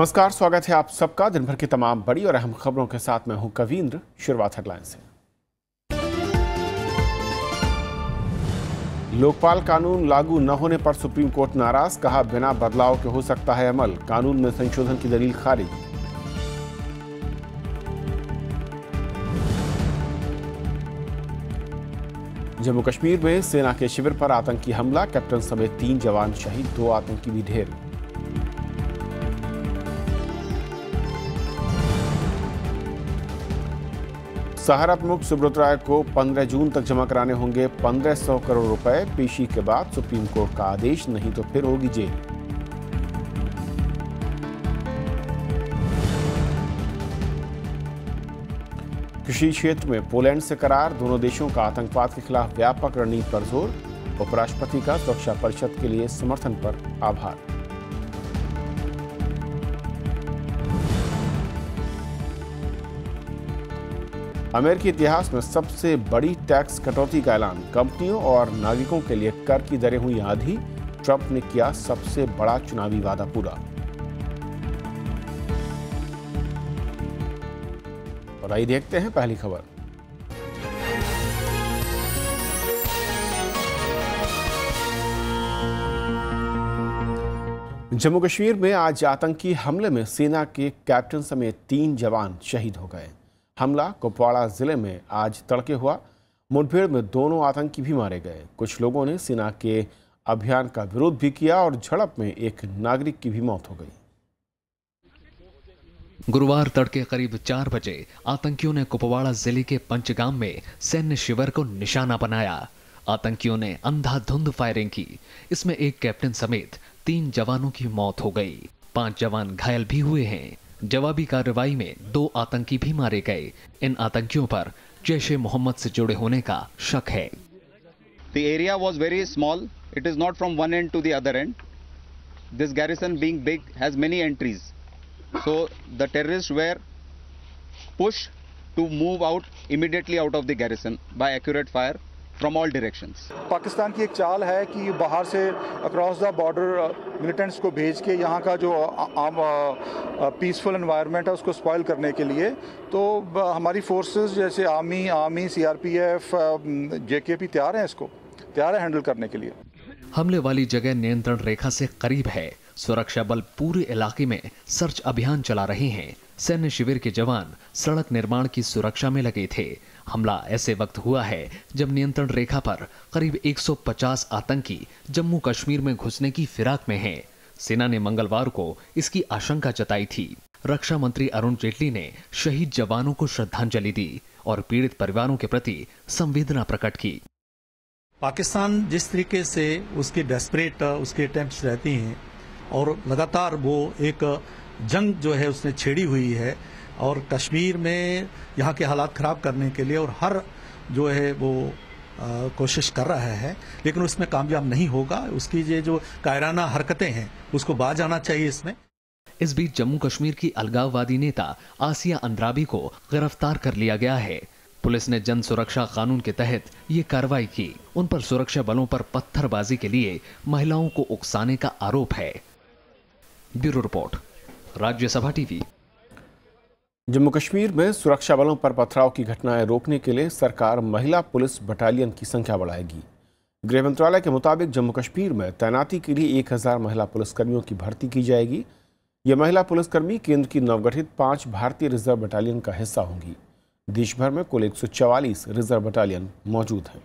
नमस्कार स्वागत है आप सबका दिन भर की तमाम बड़ी और अहम खबरों के साथ मैं हूं कवींद्र शुरुआत हेडलाइन से लोकपाल कानून लागू न होने पर सुप्रीम कोर्ट नाराज कहा बिना बदलाव के हो सकता है अमल कानून में संशोधन की दलील खारिज जम्मू कश्मीर में सेना के शिविर पर आतंकी हमला कैप्टन समेत तीन जवान शहीद दो आतंकी भी ढेर सहारा प्रमुख सुब्रत राय को 15 जून तक जमा कराने होंगे 1500 करोड़ रुपए पेशी के बाद सुप्रीम कोर्ट का आदेश नहीं तो फिर होगी जेल कृषि क्षेत्र में पोलैंड से करार दोनों देशों का आतंकवाद के खिलाफ व्यापक रणनीति पर जोर उपराष्ट्रपति का सुरक्षा परिषद के लिए समर्थन पर आभार अमेरिकी इतिहास में सबसे बड़ी टैक्स कटौती का ऐलान कंपनियों और नागरिकों के लिए कर की दरें हुई आधी ट्रंप ने किया सबसे बड़ा चुनावी वादा पूरा और आइए देखते हैं पहली खबर जम्मू कश्मीर में आज आतंकी हमले में सेना के कैप्टन समेत तीन जवान शहीद हो गए हमला कुपवाड़ा जिले में आज तड़के हुआ मुठभेड़ में दोनों आतंकी भी मारे गए कुछ लोगों ने सेना के अभियान का विरोध भी किया और झड़प में एक नागरिक की भी मौत हो गई गुरुवार तड़के करीब चार बजे आतंकियों ने कुपवाड़ा जिले के पंचगाम में सैन्य शिविर को निशाना बनाया आतंकियों ने अंधाधुंध फायरिंग की इसमें एक कैप्टन समेत तीन जवानों की मौत हो गई पांच जवान घायल भी हुए हैं जवाबी कार्रवाई में दो आतंकी भी मारे गए इन आतंकियों पर जैश ए मोहम्मद से जुड़े होने का शक है the area was very small it is not from one end to the other end. This garrison being big has many entries so the terrorists were push to move out immediately out of the garrison by accurate fire from all direction Pakistan की एक चाल है कि बाहर से across the border militants को भेज के यहाँ का जो uh, आम पीसफुल uh, इन्वायरमेंट uh, है उसको स्पॉयल करने के लिए तो हमारी फोर्सेस जैसे आर्मी आर्मी सीआरपीएफ जेकेपी तैयार हैं इसको तैयार है हैंडल करने के लिए हमले वाली जगह नियंत्रण रेखा से करीब है सुरक्षा बल पूरे इलाके में सर्च अभियान चला रहे हैं सैन्य शिविर के जवान सड़क निर्माण की सुरक्षा में लगे थे हमला ऐसे वक्त हुआ है जब नियंत्रण रेखा पर करीब 150 आतंकी जम्मू कश्मीर में घुसने की फिराक में हैं। सेना ने मंगलवार को इसकी आशंका जताई थी रक्षा मंत्री अरुण जेटली ने शहीद जवानों को श्रद्धांजलि दी और पीड़ित परिवारों के प्रति संवेदना प्रकट की पाकिस्तान जिस तरीके से उसके डेस्परेट उसके अटेम्प्ट रहती हैं और लगातार वो एक जंग जो है उसने छेड़ी हुई है और कश्मीर में यहाँ के हालात ख़राब करने के लिए और हर जो है वो कोशिश कर रहा है लेकिन उसमें कामयाब नहीं होगा उसकी ये जो कायराना हरकतें हैं उसको बाज आना चाहिए इसमें इस बीच जम्मू कश्मीर की अलगाववादी नेता आसिया अंद्राबी को गिरफ्तार कर लिया गया है पुलिस ने जन सुरक्षा कानून के तहत ये कार्रवाई की उन पर सुरक्षा बलों पर पत्थरबाजी के लिए महिलाओं को उकसाने का आरोप है bureau report Rajya Sabha TV Jammu Kashmir में सुरक्षा बलों पर पथराव की घटनाएं रोकने के लिए सरकार महिला पुलिस बटालियन की संख्या बढ़ाएगी गृह मंत्रालय के मुताबिक जम्मू कश्मीर में तैनाती के लिए 1000 महिला पुलिसकर्मियों की भर्ती की जाएगी ये महिला पुलिसकर्मी केंद्र की नवगठित पांच भारतीय रिजर्व बटालियन का हिस्सा होंगी देश भर में कुल एक रिजर्व बटालियन मौजूद हैं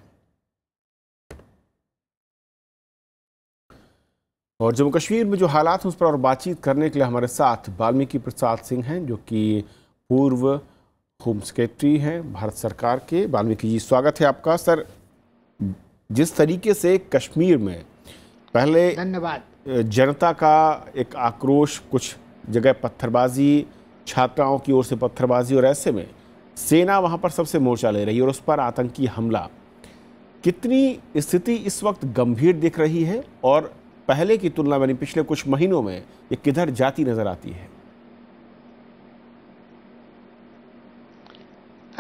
और जम्मू कश्मीर में जो हालात हैं उस पर और बातचीत करने के लिए हमारे साथ वाल्मीकि प्रसाद सिंह हैं जो कि पूर्व होम सेक्रेटरी हैं भारत सरकार के वाल्मीकि जी स्वागत है आपका सर जिस तरीके से कश्मीर में पहले धन्यवाद जनता का एक आक्रोश कुछ जगह पत्थरबाजी छात्राओं की ओर से पत्थरबाजी और ऐसे में सेना वहाँ पर सबसे मोर्चा ले रही है और उस पर आतंकी हमला कितनी स्थिति इस वक्त गंभीर दिख रही है और पहले की तुलना में पिछले कुछ महीनों में ये किधर जाती नज़र आती है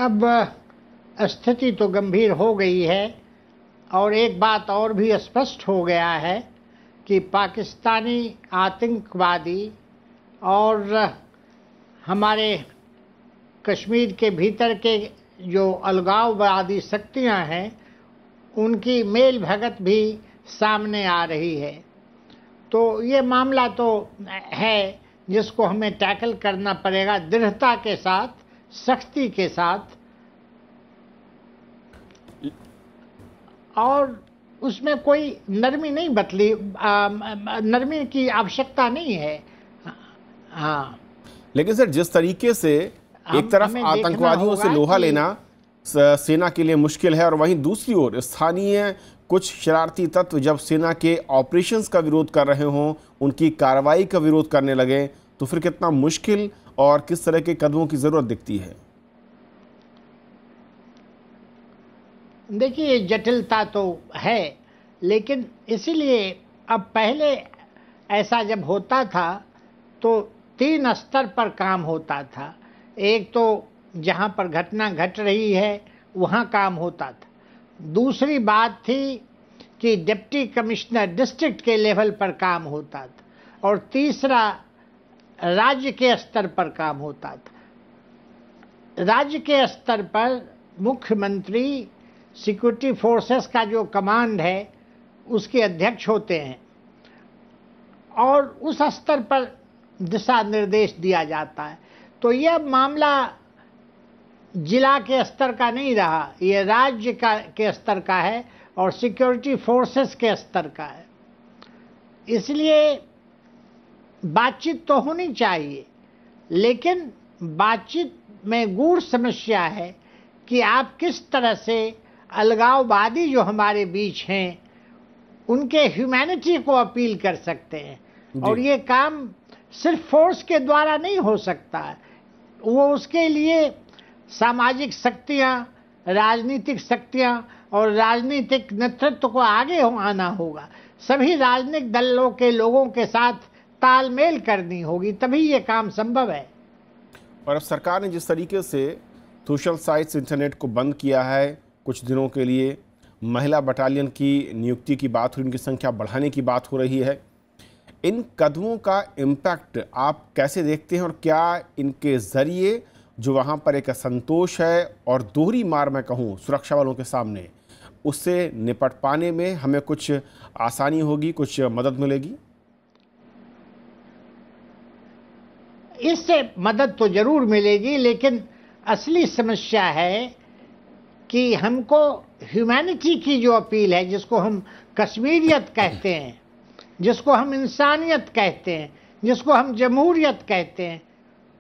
अब स्थिति तो गंभीर हो गई है और एक बात और भी स्पष्ट हो गया है कि पाकिस्तानी आतंकवादी और हमारे कश्मीर के भीतर के जो अलगाववादी शक्तियां हैं उनकी मेल भगत भी सामने आ रही है तो ये मामला तो है जिसको हमें टैकल करना पड़ेगा दृढ़ता के साथ सख्ती के साथ और उसमें कोई नरमी नहीं बतली नरमी की आवश्यकता नहीं है हाँ लेकिन सर जिस तरीके से एक तरफ आतंकवादियों से लोहा लेना सेना के लिए मुश्किल है और वहीं दूसरी ओर स्थानीय कुछ शरारती तत्व जब सेना के ऑपरेशंस का विरोध कर रहे हों उनकी कार्रवाई का विरोध करने लगे तो फिर कितना मुश्किल और किस तरह के कदमों की ज़रूरत दिखती है देखिए जटिलता तो है लेकिन इसीलिए अब पहले ऐसा जब होता था तो तीन स्तर पर काम होता था एक तो जहाँ पर घटना घट रही है वहाँ काम होता था दूसरी बात थी कि डिप्टी कमिश्नर डिस्ट्रिक्ट के लेवल पर काम होता था और तीसरा राज्य के स्तर पर काम होता था राज्य के स्तर पर मुख्यमंत्री सिक्योरिटी फोर्सेस का जो कमांड है उसके अध्यक्ष होते हैं और उस स्तर पर दिशा निर्देश दिया जाता है तो यह मामला जिला के स्तर का नहीं रहा यह राज्य का के स्तर का है और सिक्योरिटी फोर्सेस के स्तर का है इसलिए बातचीत तो होनी चाहिए लेकिन बातचीत में गूढ़ समस्या है कि आप किस तरह से अलगाववादी जो हमारे बीच हैं उनके ह्यूमैनिटी को अपील कर सकते हैं और ये काम सिर्फ फोर्स के द्वारा नहीं हो सकता है वो उसके लिए सामाजिक शक्तियाँ राजनीतिक शक्तियाँ और राजनीतिक नेतृत्व को आगे आना होगा सभी राजनीतिक दलों के लोगों के साथ तालमेल करनी होगी तभी ये काम संभव है और अब सरकार ने जिस तरीके से सोशल साइट्स इंटरनेट को बंद किया है कुछ दिनों के लिए महिला बटालियन की नियुक्ति की बात हो रही उनकी संख्या बढ़ाने की बात हो रही है इन कदमों का इम्पैक्ट आप कैसे देखते हैं और क्या इनके ज़रिए जो वहाँ पर एक असंतोष है और दोहरी मार मैं कहूँ सुरक्षा वालों के सामने उससे निपट पाने में हमें कुछ आसानी होगी कुछ मदद मिलेगी इससे मदद तो ज़रूर मिलेगी लेकिन असली समस्या है कि हमको ह्यूमैनिटी की जो अपील है जिसको हम कश्मीरियत कहते हैं जिसको हम इंसानियत कहते हैं जिसको हम जमहूरियत कहते हैं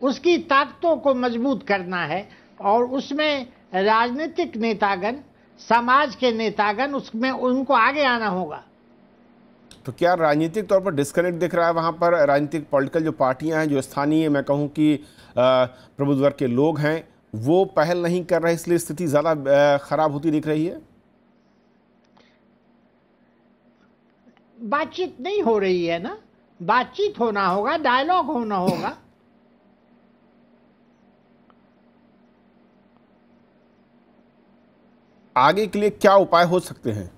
उसकी ताकतों को मजबूत करना है और उसमें राजनीतिक नेतागन समाज के नेतागन उसमें उनको आगे आना होगा तो क्या राजनीतिक तौर पर डिस्कनेक्ट दिख रहा है वहाँ पर राजनीतिक पॉलिटिकल जो पार्टियाँ हैं जो स्थानीय मैं कहूँ कि प्रबुद्ध वर्ग के लोग हैं वो पहल नहीं कर रहे इसलिए स्थिति ज़्यादा ख़राब होती दिख रही है बातचीत नहीं हो रही है ना बातचीत होना होगा डायलॉग होना होगा आगे के लिए क्या उपाय हो सकते हैं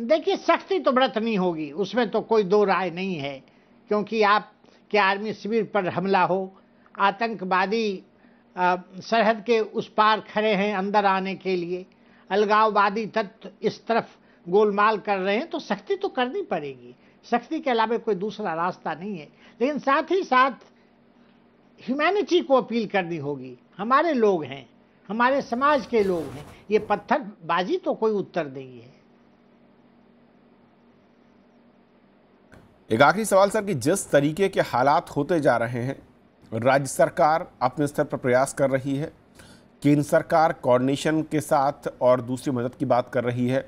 देखिए सख्ती तो नहीं होगी उसमें तो कोई दो राय नहीं है क्योंकि आप के आर्मी शिविर पर हमला हो आतंकवादी सरहद के उस पार खड़े हैं अंदर आने के लिए अलगाववादी तत्व इस तरफ गोलमाल कर रहे हैं तो सख्ती तो करनी पड़ेगी सख्ती के अलावा कोई दूसरा रास्ता नहीं है लेकिन साथ ही साथ ह्यूमैनिटी को अपील करनी होगी हमारे लोग हैं हमारे समाज के लोग हैं ये पत्थरबाजी तो कोई उत्तर नहीं है एक आखिरी सवाल सर कि जिस तरीके के हालात होते जा रहे हैं राज्य सरकार अपने स्तर पर प्रयास कर रही है केंद्र सरकार कोऑर्डिनेशन के साथ और दूसरी मदद की बात कर रही है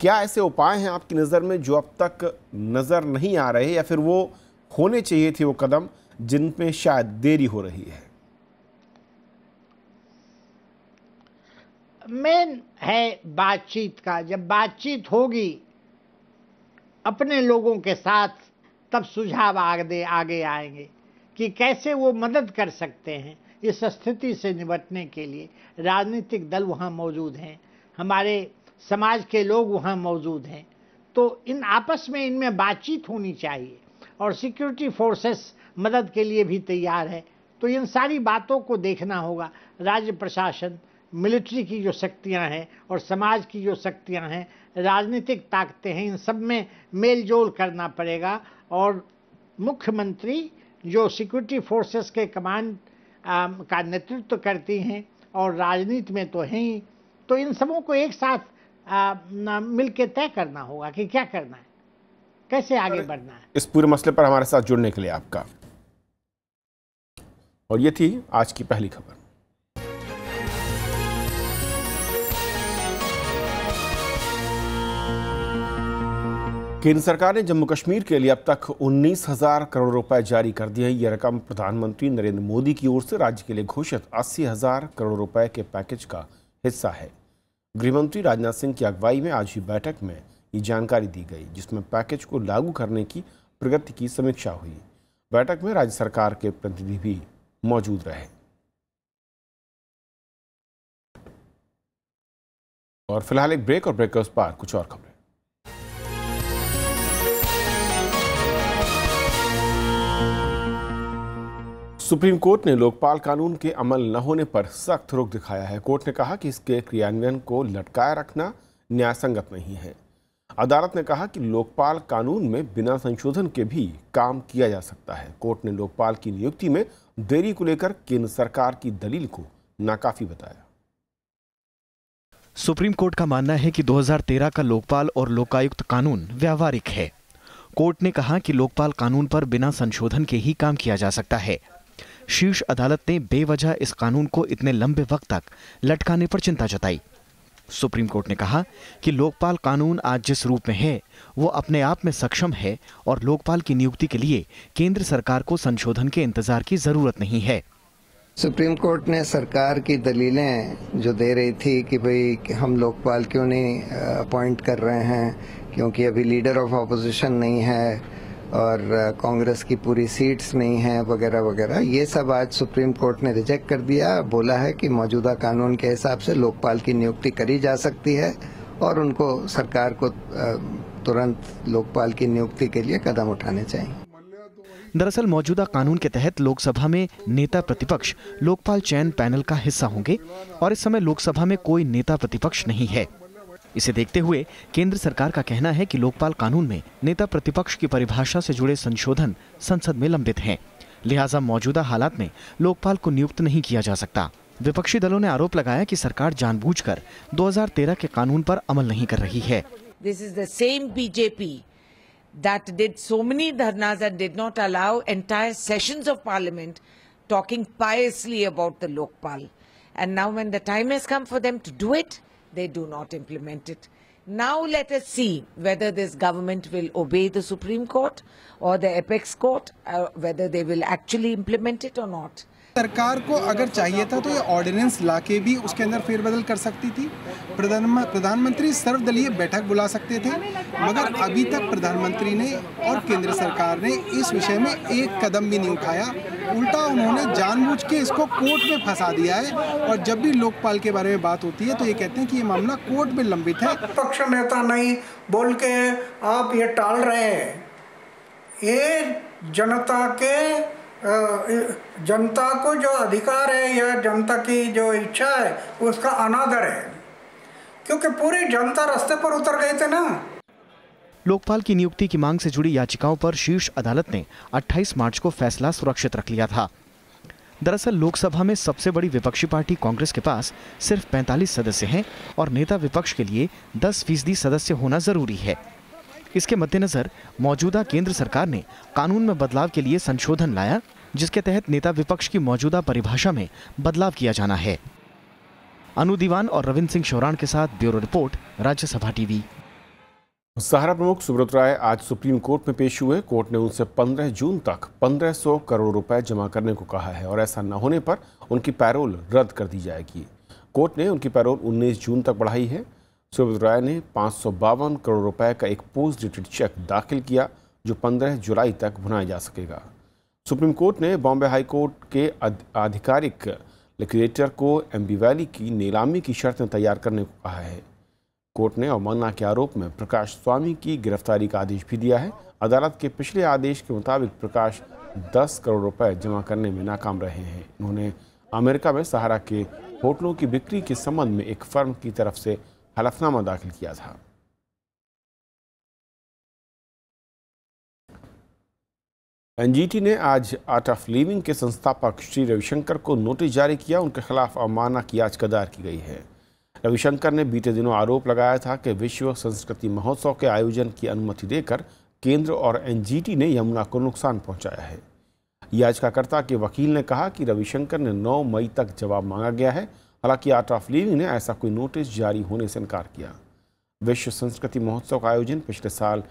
क्या ऐसे उपाय हैं आपकी नज़र में जो अब तक नज़र नहीं आ रहे या फिर वो होने चाहिए थे वो कदम जिनमें शायद देरी हो रही है मेन है बातचीत का जब बातचीत होगी अपने लोगों के साथ तब सुझाव आगे आगे आएंगे कि कैसे वो मदद कर सकते हैं इस स्थिति से निपटने के लिए राजनीतिक दल वहाँ मौजूद हैं हमारे समाज के लोग वहाँ मौजूद हैं तो इन आपस में इनमें बातचीत होनी चाहिए और सिक्योरिटी फोर्सेस मदद के लिए भी तैयार है तो इन सारी बातों को देखना होगा राज्य प्रशासन मिलिट्री की जो शक्तियाँ हैं और समाज की जो शक्तियाँ हैं राजनीतिक ताकतें हैं इन सब में मेल जोल करना पड़ेगा और मुख्यमंत्री जो सिक्योरिटी फोर्सेस के कमांड um, का नेतृत्व करती हैं और राजनीति में तो हैं ही तो इन सबों को एक साथ um, मिल के तय करना होगा कि क्या करना है कैसे आगे बढ़ना है इस पूरे मसले पर हमारे साथ जुड़ने के लिए आपका और ये थी आज की पहली खबर केंद्र सरकार ने जम्मू कश्मीर के लिए अब तक उन्नीस हजार करोड़ रुपए जारी कर दिए हैं यह रकम प्रधानमंत्री नरेंद्र मोदी की ओर से राज्य के लिए घोषित अस्सी हजार करोड़ रुपए के पैकेज का हिस्सा है गृहमंत्री राजनाथ सिंह की अगुवाई में आज हुई बैठक में ये जानकारी दी गई जिसमें पैकेज को लागू करने की प्रगति की समीक्षा हुई बैठक में राज्य सरकार के प्रतिनिधि भी मौजूद रहे और फिलहाल एक ब्रेक और ब्रेक के उस पार कुछ और खबरें सुप्रीम कोर्ट ने लोकपाल कानून के अमल न होने पर सख्त रुख दिखाया है कोर्ट ने कहा कि इसके क्रियान्वयन को लटकाए रखना न्यायसंगत नहीं है अदालत ने कहा कि लोकपाल कानून में बिना संशोधन के भी काम किया जा सकता है कोर्ट ने लोकपाल की नियुक्ति में देरी को लेकर केंद्र सरकार की दलील को नाकाफी बताया सुप्रीम कोर्ट का मानना है कि 2013 का लोकपाल और लोकायुक्त कानून व्यावहारिक है कोर्ट ने कहा कि लोकपाल कानून पर बिना संशोधन के ही काम किया जा सकता है शीर्ष अदालत ने बेवजह इस कानून को इतने लंबे वक्त तक लटकाने पर चिंता जताई सुप्रीम कोर्ट ने कहा कि लोकपाल कानून आज जिस रूप में है वो अपने आप में सक्षम है और लोकपाल की नियुक्ति के लिए केंद्र सरकार को संशोधन के इंतजार की जरूरत नहीं है सुप्रीम कोर्ट ने सरकार की दलीलें जो दे रही थी कि भाई हम लोकपाल क्यों नहीं अपॉइंट कर रहे हैं क्योंकि अभी लीडर ऑफ अपोजिशन नहीं है और कांग्रेस की पूरी सीट्स नहीं है वगैरह वगैरह ये सब आज सुप्रीम कोर्ट ने रिजेक्ट कर दिया बोला है कि मौजूदा कानून के हिसाब से लोकपाल की नियुक्ति करी जा सकती है और उनको सरकार को तुरंत लोकपाल की नियुक्ति के लिए कदम उठाने चाहिए दरअसल मौजूदा कानून के तहत लोकसभा में नेता प्रतिपक्ष लोकपाल चयन पैनल का हिस्सा होंगे और इस समय लोकसभा में कोई नेता प्रतिपक्ष नहीं है इसे देखते हुए केंद्र सरकार का कहना है कि लोकपाल कानून में नेता प्रतिपक्ष की परिभाषा से जुड़े संशोधन संसद में लंबित हैं लिहाजा मौजूदा हालात में लोकपाल को नियुक्त नहीं किया जा सकता विपक्षी दलों ने आरोप लगाया कि सरकार जानबूझकर 2013 के कानून पर अमल नहीं कर रही है this is the same BJP that did so many dharnas and did not allow entire sessions of parliament talking piously about the Lokpal and now when the time has come for them to do it they do not implement it. Now let us see whether this government will obey the Supreme Court or the Apex Court, uh, whether they will actually implement it or not. सरकार को अगर चाहिए था तो ये ordinance लाके भी उसके अंदर फेरबदल कर सकती थी प्रधान प्रधानमंत्री सर्वदलीय बैठक बुला सकते थे मगर अभी तक प्रधानमंत्री ने और केंद्र सरकार ने इस विषय में एक कदम भी नहीं उठाया उल्टा उन्होंने जानबूझ के इसको कोर्ट में फंसा दिया है और जब भी लोकपाल के बारे में बात होती है तो ये कहते हैं कि ये मामला कोर्ट में लंबित है पक्ष नेता नहीं बोल के आप ये टाल रहे हैं ये जनता के जनता को जो अधिकार है या जनता की जो इच्छा है उसका अनादर है क्योंकि पूरी जनता रास्ते पर उतर गए थे ना लोकपाल की नियुक्ति की मांग से जुड़ी याचिकाओं पर शीर्ष अदालत ने 28 मार्च को फैसला सुरक्षित रख लिया था दरअसल लोकसभा में सबसे बड़ी विपक्षी पार्टी कांग्रेस के पास सिर्फ 45 सदस्य हैं और नेता विपक्ष के लिए 10 फीसदी सदस्य होना जरूरी है इसके मद्देनजर मौजूदा केंद्र सरकार ने कानून में बदलाव के लिए संशोधन लाया जिसके तहत नेता विपक्ष की मौजूदा परिभाषा में बदलाव किया जाना है अनु दीवान और रविंद्र सिंह शौरान के साथ bureau report Rajya Sabha TV Sahara प्रमुख सुब्रत राय आज सुप्रीम कोर्ट में पेश हुए कोर्ट ने उनसे 15 जून तक 1500 करोड़ रुपए जमा करने को कहा है और ऐसा न होने पर उनकी पैरोल रद्द कर दी जाएगी कोर्ट ने उनकी पैरोल 19 जून तक बढ़ाई है सुब्रत राय ने पाँच करोड़ रुपए का एक पोस्ट डेटेड चेक दाखिल किया जो 15 जुलाई तक भुनाया जा सकेगा सुप्रीम कोर्ट ने बॉम्बे हाई कोर्ट के आधिकारिक लिक्विडेटर को एमबी वैली की नीलामी की शर्तें तैयार करने को कहा है कोर्ट ने अवमानना के आरोप में प्रकाश स्वामी की गिरफ्तारी का आदेश भी दिया है अदालत के पिछले आदेश के मुताबिक प्रकाश 10 करोड़ रुपए जमा करने में नाकाम रहे हैं उन्होंने अमेरिका में सहारा के होटलों की बिक्री के संबंध में एक फर्म की तरफ से हलफनामा दाखिल किया था एनजीटी ने आज आर्ट ऑफ लिविंग के संस्थापक श्री रविशंकर को नोटिस जारी किया उनके खिलाफ अवमानना की आज कदार की गई है रविशंकर ने बीते दिनों आरोप लगाया था कि विश्व संस्कृति महोत्सव के आयोजन की अनुमति देकर केंद्र और एनजीटी ने यमुना को नुकसान पहुंचाया है याचिकाकर्ता के वकील ने कहा कि रविशंकर ने 9 मई तक जवाब मांगा गया है हालांकि आर्ट ऑफ लिविंग ने ऐसा कोई नोटिस जारी होने से इनकार किया विश्व संस्कृति महोत्सव का आयोजन पिछले साल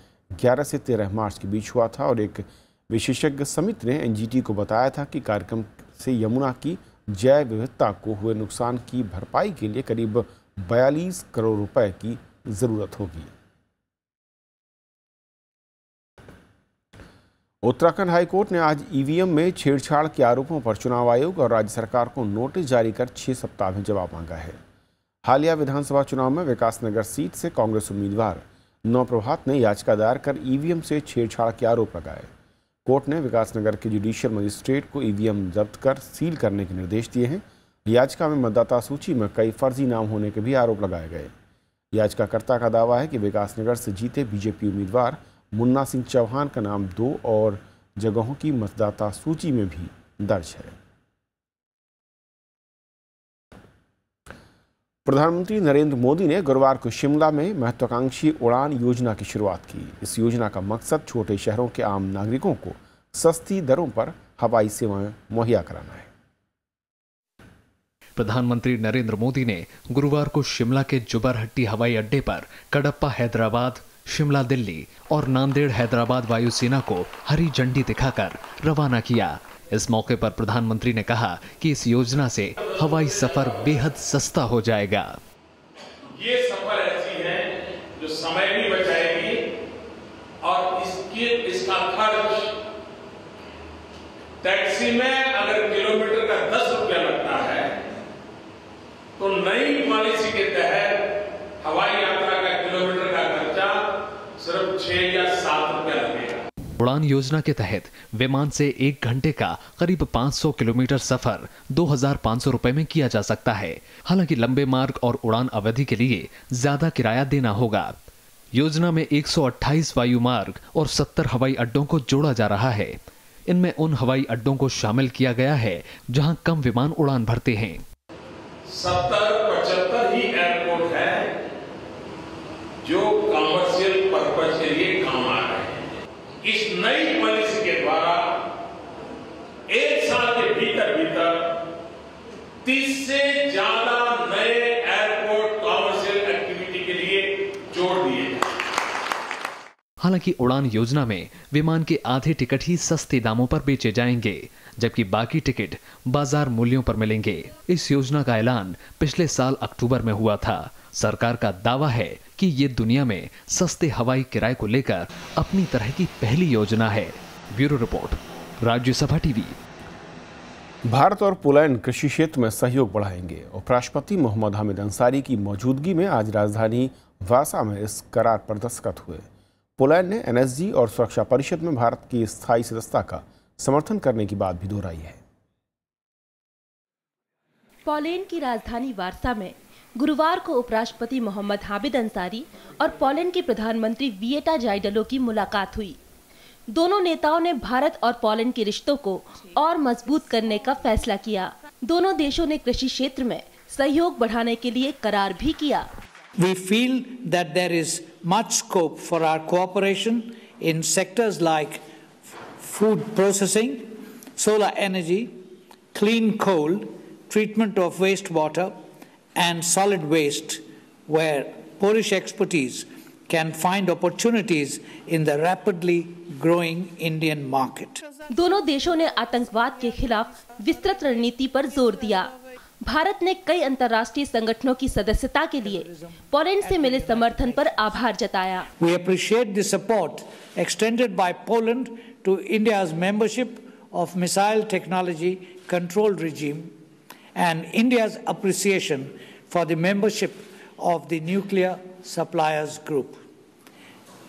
11 से 13 मार्च के बीच हुआ था और एक विशेषज्ञ समिति ने एनजीटी को बताया था कि कार्यक्रम से यमुना की जैव विविधता को हुए नुकसान की भरपाई के लिए करीब बयालीस करोड़ रुपए की ज़रूरत होगी उत्तराखंड हाईकोर्ट ने आज ईवीएम में छेड़छाड़ के आरोपों पर चुनाव आयोग और राज्य सरकार को नोटिस जारी कर छह सप्ताह में जवाब मांगा है हालिया विधानसभा चुनाव में विकासनगर सीट से कांग्रेस उम्मीदवार नवप्रभात ने याचिका दायर कर ईवीएम से छेड़छाड़ के आरोप लगाए कोर्ट ने विकासनगर के जुडिशियल मजिस्ट्रेट को ईवीएम जब्त कर सील करने के निर्देश दिए हैं याचिका में मतदाता सूची में कई फर्जी नाम होने के भी आरोप लगाए गए याचिकाकर्ता का दावा है कि विकासनगर से जीते बीजेपी उम्मीदवार मुन्ना सिंह चौहान का नाम दो और जगहों की मतदाता सूची में भी दर्ज है प्रधानमंत्री नरेंद्र मोदी ने गुरुवार को शिमला में महत्वाकांक्षी उड़ान योजना की शुरुआत की इस योजना का मकसद छोटे शहरों के आम नागरिकों को सस्ती दरों पर हवाई सेवाएं मुहैया कराना है प्रधानमंत्री नरेंद्र मोदी ने गुरुवार को शिमला के जुबरहट्टी हवाई अड्डे पर कडप्पा हैदराबाद शिमला दिल्ली और नांदेड़ हैदराबाद वायुसेना को हरी झंडी दिखाकर रवाना किया इस मौके पर प्रधानमंत्री ने कहा कि इस योजना से हवाई सफर बेहद सस्ता हो जाएगा ये सफर ऐसी है जो समय भी बचाएगी और इसके इसका खर्च टैक्सी में अगर किलोमीटर का दस रुपया लगता है तो नई पॉलिसी सिर्फ छह या सात रुपए लगेगा उड़ान योजना के तहत विमान से एक घंटे का करीब 500 किलोमीटर सफर 2,500 रुपए में किया जा सकता है हालांकि लंबे मार्ग और उड़ान अवधि के लिए ज्यादा किराया देना होगा योजना में 128 वायु मार्ग और 70 हवाई अड्डों को जोड़ा जा रहा है इनमें उन हवाई अड्डों को शामिल किया गया है जहां कम विमान उड़ान भरते हैं सत्तर हालांकि उड़ान योजना में विमान के आधे टिकट ही सस्ते दामों पर बेचे जाएंगे जबकि बाकी टिकट बाजार मूल्यों पर मिलेंगे इस योजना का ऐलान पिछले साल अक्टूबर में हुआ था सरकार का दावा है कि ये दुनिया में सस्ते हवाई किराए को लेकर अपनी तरह की पहली योजना है bureau report Rajya Sabha TV Bharat और पोलैंड कृषि क्षेत्र में सहयोग बढ़ाएंगे उपराष्ट्रपति मोहम्मद हामिद अंसारी की मौजूदगी में आज राजधानी वासा में इस करार पर दस्तखत हुए पोलैंड ने एनएसजी और सुरक्षा परिषद में भारत की स्थायी सदस्यता का समर्थन करने की बात भी दोहराई है पोलैंड की राजधानी वार्सा में गुरुवार को उपराष्ट्रपति मोहम्मद हामिद अंसारी और पोलैंड के प्रधानमंत्री वियेटा जाइडलो की मुलाकात हुई दोनों नेताओं ने भारत और पोलैंड के रिश्तों को और मजबूत करने का फैसला किया दोनों देशों ने कृषि क्षेत्र में सहयोग बढ़ाने के लिए करार भी किया we feel that there is much scope for our cooperation in sectors like food processing, solar energy, clean coal, treatment of wastewater, and solid waste, where Polish expertise can find opportunities in the rapidly growing Indian market. दोनों देशों ने आतंकवाद के खिलाफ विस्तृत रणनीति पर जोर दिया भारत ने कई अंतर्राष्ट्रीय संगठनों की सदस्यता के लिए पोलैंड से मिले समर्थन पर आभार जताया we appreciate the support extended by Poland to India membership of missile technology control regime and India appreciation for the membership of the nuclear suppliers group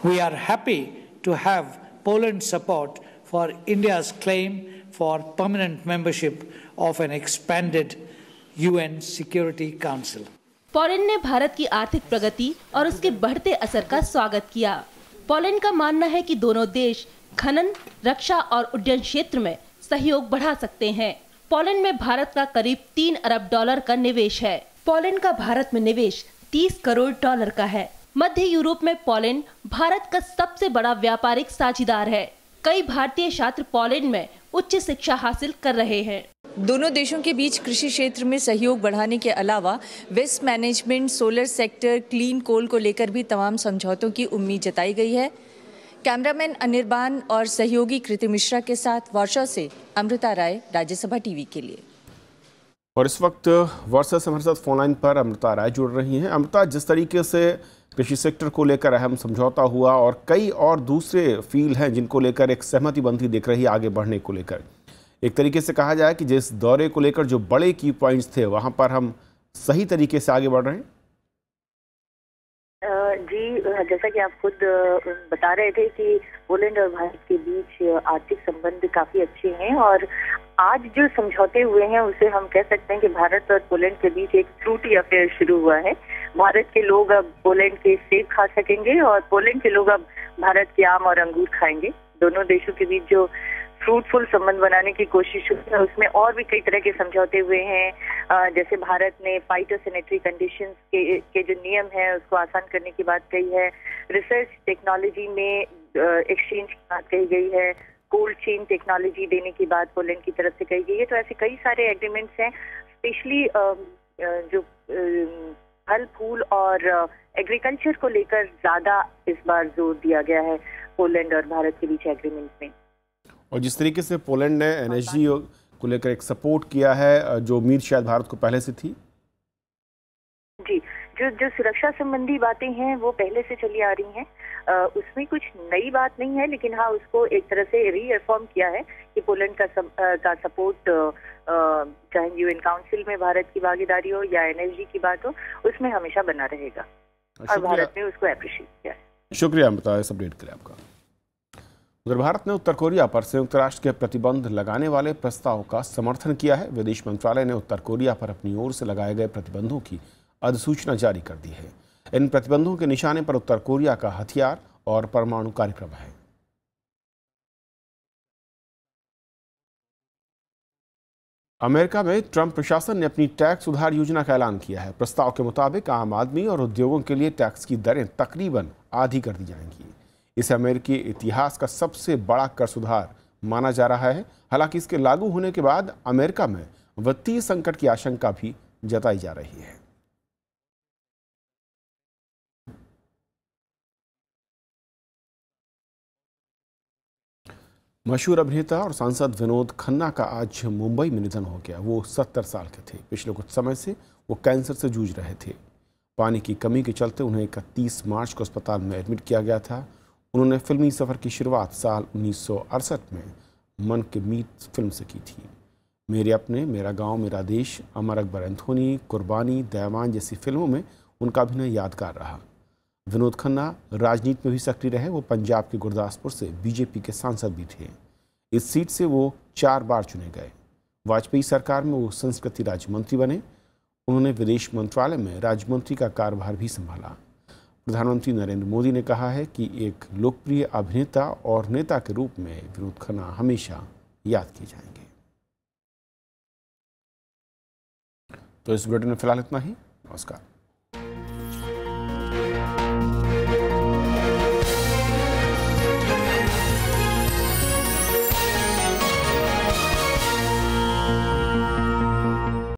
we are happy to have Poland support for India claim for permanent membership of an expanded UN security council Poland ने भारत की आर्थिक प्रगति और उसके बढ़ते असर का स्वागत किया पोलैंड का मानना है कि दोनों देश खनन रक्षा और उड्डयन क्षेत्र में सहयोग बढ़ा सकते हैं पोलैंड में भारत का करीब तीन अरब डॉलर का निवेश है पोलैंड का भारत में निवेश तीस करोड़ डॉलर का है मध्य यूरोप में पोलैंड भारत का सबसे बड़ा व्यापारिक साझेदार है कई भारतीय छात्र पोलैंड में उच्च शिक्षा हासिल कर रहे हैं दोनों देशों के बीच कृषि क्षेत्र में सहयोग बढ़ाने के अलावा waste management solar sector clean coal को लेकर भी तमाम समझौतों की उम्मीद जताई गई है कैमरामैन अनिर्बान और सहयोगी कृति मिश्रा के साथ वर्षा से अमृता राय राज्यसभा टीवी के लिए और इस वक्त वर्षा से हमारे साथ फोनलाइन पर अमृता राय जुड़ रही हैं अमृता जिस तरीके से कृषि सेक्टर को लेकर अहम समझौता हुआ और कई और दूसरे फील्ड हैं जिनको लेकर एक सहमति बनती दिख रही है आगे बढ़ने को लेकर एक तरीके से कहा जाए कि जिस दौरे को लेकर जो बड़े की पॉइंट्स थे वहां पर हम सही तरीके से आगे बढ़ रहे हैं जी जैसा कि आप खुद बता रहे थे कि पोलैंड और भारत के बीच आर्थिक संबंध काफी अच्छे हैं और आज जो समझौते हुए हैं उसे हम कह सकते हैं कि भारत और पोलैंड के बीच एक फ्रूटी अफेयर शुरू हुआ है भारत के लोग अब पोलैंड के सेब खा सकेंगे और पोलैंड के लोग अब भारत के आम और अंगूर खाएंगे दोनों देशों के बीच जो फ्रूटफुल संबंध बनाने की कोशिश हुई है उसमें और भी कई तरह के समझौते हुए हैं जैसे भारत ने सेनेटरी कंडीशंस के के जो नियम है उसको आसान करने की बात कही है रिसर्च टेक्नोलॉजी में एक्सचेंज की बात कही गई है कोल्ड चेन टेक्नोलॉजी देने की बात पोलैंड की तरफ से कही गई है तो ऐसे कई सारे एग्रीमेंट्स हैं स्पेशली जो फल फूल और एग्रीकल्चर को लेकर ज्यादा इस बार जोर दिया गया है पोलैंड और भारत के बीच एग्रीमेंट में और जिस तरीके से पोलैंड ने एन को लेकर एक सपोर्ट किया है जो उम्मीद शायद भारत को पहले से थी जी जो जो सुरक्षा संबंधी बातें हैं वो पहले से चली आ रही हैं उसमें कुछ नई बात नहीं है लेकिन हाँ उसको एक तरह से रीअफॉर्म किया है कि पोलैंड का सब, आ, का सपोर्ट चाहे यूएन काउंसिल में भारत की भागीदारी हो या एनएसजी की बात हो उसमें हमेशा बना रहेगा और भारत ने उसको अप्रिशिएट किया है शुक्रिया अमृता इस अपडेट के लिए आपका उधर भारत ने उत्तर कोरिया पर संयुक्त राष्ट्र के प्रतिबंध लगाने वाले प्रस्ताव का समर्थन किया है विदेश मंत्रालय ने उत्तर कोरिया पर अपनी ओर से लगाए गए प्रतिबंधों की अधिसूचना जारी कर दी है इन प्रतिबंधों के निशाने पर उत्तर कोरिया का हथियार और परमाणु कार्यक्रम है अमेरिका में ट्रंप प्रशासन ने अपनी टैक्स सुधार योजना का ऐलान किया है प्रस्ताव के मुताबिक आम आदमी और उद्योगों के लिए टैक्स की दरें तकरीबन आधी कर दी जाएंगी इसे अमेरिकी इतिहास का सबसे बड़ा कर सुधार माना जा रहा है हालांकि इसके लागू होने के बाद अमेरिका में वित्तीय संकट की आशंका भी जताई जा रही है मशहूर अभिनेता और सांसद विनोद खन्ना का आज मुंबई में निधन हो गया वो सत्तर साल के थे पिछले कुछ समय से वो कैंसर से जूझ रहे थे पानी की कमी के चलते उन्हें इकतीस मार्च को अस्पताल में एडमिट किया गया था उन्होंने फिल्मी सफ़र की शुरुआत साल उन्नीस में मन के मीत फिल्म से की थी मेरे अपने मेरा गांव मेरा देश अमर अकबर एंथोनी कुर्बानी दयावान जैसी फिल्मों में उनका अभिनय यादगार रहा विनोद खन्ना राजनीति में भी सक्रिय रहे वो पंजाब के गुरदासपुर से बीजेपी के सांसद भी थे इस सीट से वो चार बार चुने गए वाजपेयी सरकार में वो संस्कृति राज्य मंत्री बने उन्होंने विदेश मंत्रालय में राज्य मंत्री का कार्यभार भी संभाला प्रधानमंत्री नरेंद्र मोदी ने कहा है कि एक लोकप्रिय अभिनेता और नेता के रूप में विनोद खन्ना हमेशा याद किए जाएंगे तो इस बुलेटिन में फिलहाल इतना ही नमस्कार